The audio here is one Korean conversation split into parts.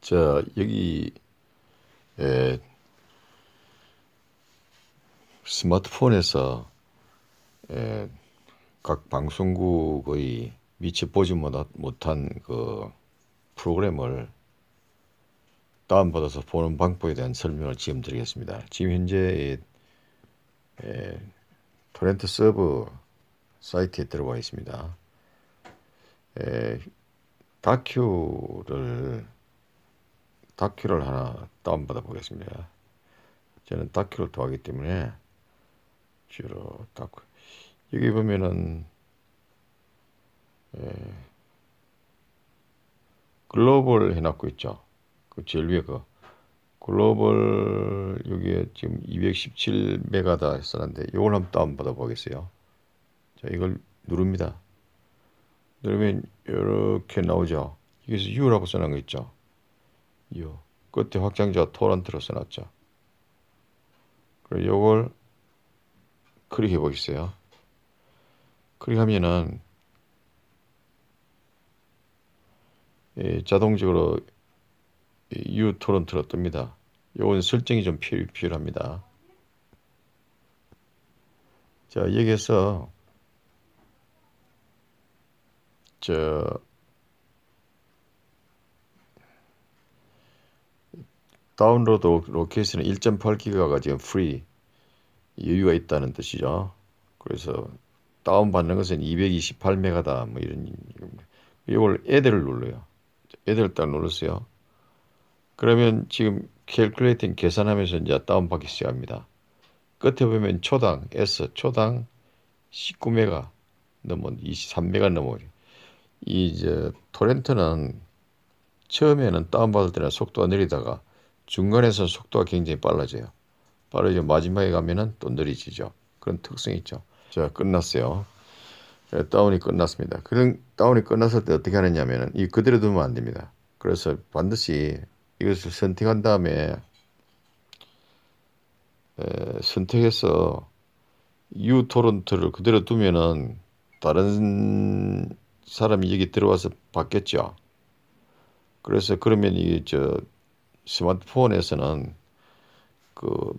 자, 여기 에, 스마트폰에서 에, 각 방송국의 미처 보지 못한 그 프로그램을 다운받아서 보는 방법에 대한 설명을 지금 드리겠습니다. 지금 현재 에, 토렌트 서브 사이트에 들어와 있습니다. 에, 다큐를 다큐를 하나 다운받아 보겠습니다. 저는 다큐를 더하기 때문에 주로 다큐 여기 보면은 예, 글로벌 해놓고 있죠. 그 제일 위에 그 글로벌 여기에 지금 217메가다 했었는데 이걸 한번 다운받아 보겠어요. 자 이걸 누릅니다. 누르면 이렇게 나오죠. 여기서 U라고 써놓은 거 있죠. 요 끝에 확장자 토런트로 써놨죠. 그리고 요걸 클릭해 보겠어요. 클릭하면은 예, 자동적으로 U 토런트로 뜹니다. 요건 설정이 좀필 필요합니다. 자 여기에서 저 다운로드 로케이션은 1.8기가가 지금 f r 여유가 있다는 뜻이죠. 그래서 다운 받는 것은 228메가다 뭐 이런 이걸 애들을 눌러요. 애들 딱 눌렀어요. 그러면 지금 캘큘레이팅 계산하면서 이제 다운 받기 시작합니다. 끝에 보면 초당 S 초당 19메가 넘어 23메가 넘어 이제 토렌트는 처음에는 다운 받을 때는 속도가 느리다가 중간에서 속도가 굉장히 빨라져요. 빠르죠. 마지막에 가면은 또 느리지죠. 그런 특성이 있죠. 자, 끝났어요. 네, 다운이 끝났습니다. 그런 다운이 끝났을 때 어떻게 하느냐면은 이 그대로 두면 안 됩니다. 그래서 반드시 이것을 선택한 다음에 에, 선택해서 U 토론트를 그대로 두면은 다른 사람이 여기 들어와서 바뀌었죠. 그래서 그러면 이저 스마트폰에서는 그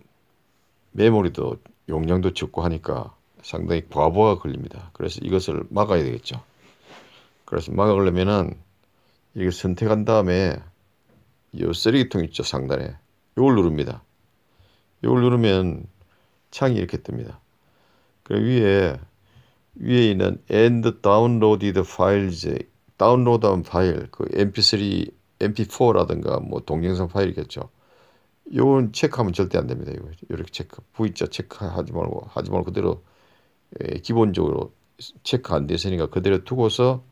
메모리도 용량도 적고 하니까 상당히 과부하가 걸립니다. 그래서 이것을 막아야 되겠죠. 그래서 막으려면은 이걸 선택한 다음에 이 쓰레기통 있죠 상단에 이걸 누릅니다. 이걸 누르면 창이 이렇게 뜹니다. 그 위에 위에 있는 and downloaded files 다운로드한 파일 그 mp3 MP4라든가 뭐 동영상 파일이겠죠. 요건 체크하면 절대 안 됩니다. 이거 이렇게 체크 V자 체크하지 말고 하지 말고 그대로 예, 기본적으로 체크 안 되으니까 그대로 두고서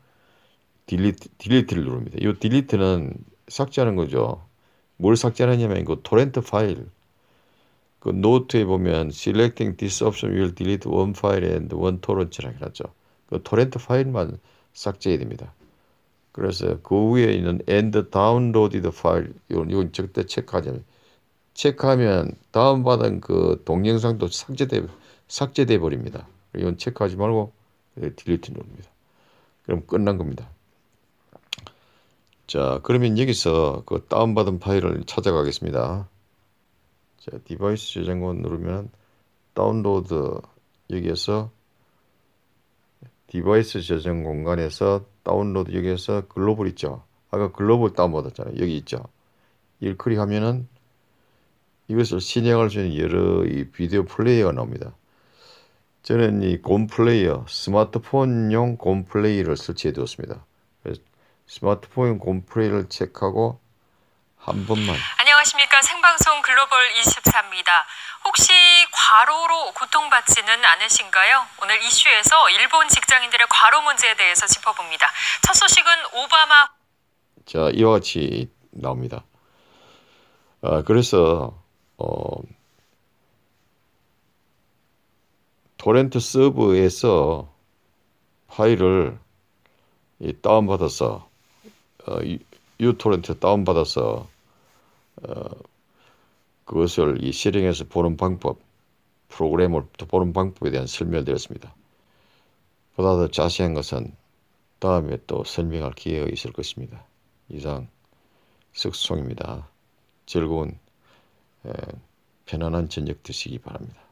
딜리트 딜리트를 누릅니다. 이 딜리트는 삭제하는 거죠. 뭘 삭제하냐면 이거 토렌트 파일 그 노트에 보면 selecting this option will delete one file and one torrent라고 해놨죠. 그 토렌트 파일만 삭제해야 됩니다. 그래서 그 위에 있는 and downloaded file 이건, 이건 절대 체크하지 않아요. 체크하면 다운받은 그 동영상도 삭제돼 삭제돼 버립니다. 이건 체크하지 말고 딜리트 예, 누릅니다. 그럼 끝난 겁니다. 자 그러면 여기서 그 다운받은 파일을 찾아가겠습니다. 자 디바이스 저장권 누르면 다운로드 여기에서 디바이스 저장 공간에서 다운로드 여기에서 글로벌 있죠. 아까 글로벌 다운받았잖아요. 여기 있죠. 이걸 클릭하면은 이것을 신행할수 있는 여러 이 비디오 플레이어가 나옵니다. 저는 이 곰 플레이어, 스마트폰용 곰 플레이를 설치해 두었습니다. 스마트폰용 곰 플레이를 체크하고 한 번만 안녕하십니까. 생방송 글로벌 24입니다. 혹시 과로로 고통받지는 않으신가요? 오늘 이슈에서 일본 직장인들의 과로 문제에 대해서 짚어봅니다. 첫 소식은 오바마. 자, 이와 같이 나옵니다. 아, 그래서, 어, 토렌트 서브에서 파일을 다운받아서, 어, 유토렌트 다운받아서 어, 그것을 이 실행해서 보는 방법, 프로그램을 보는 방법에 대한 설명을 드렸습니다. 보다 더 자세한 것은 다음에 또 설명할 기회가 있을 것입니다. 이상 석송입니다. 즐거운 편안한 저녁 드시기 바랍니다.